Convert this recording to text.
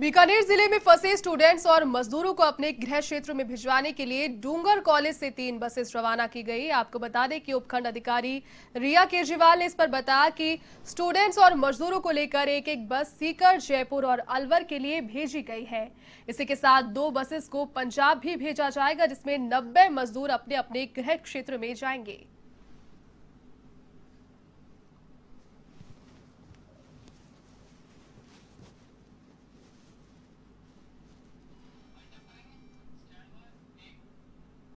बीकानेर जिले में फंसे स्टूडेंट्स और मजदूरों को अपने गृह क्षेत्र में भिजवाने के लिए डूंगर कॉलेज से तीन बसेस रवाना की गई आपको बता दें कि उपखंड अधिकारी रिया केजरीवाल ने इस पर बताया कि स्टूडेंट्स और मजदूरों को लेकर एक एक बस सीकर जयपुर और अलवर के लिए भेजी गई है इसी के साथ दो बसेस को पंजाब भी भेजा जाएगा जिसमें नब्बे मजदूर अपने अपने गृह क्षेत्र में जाएंगे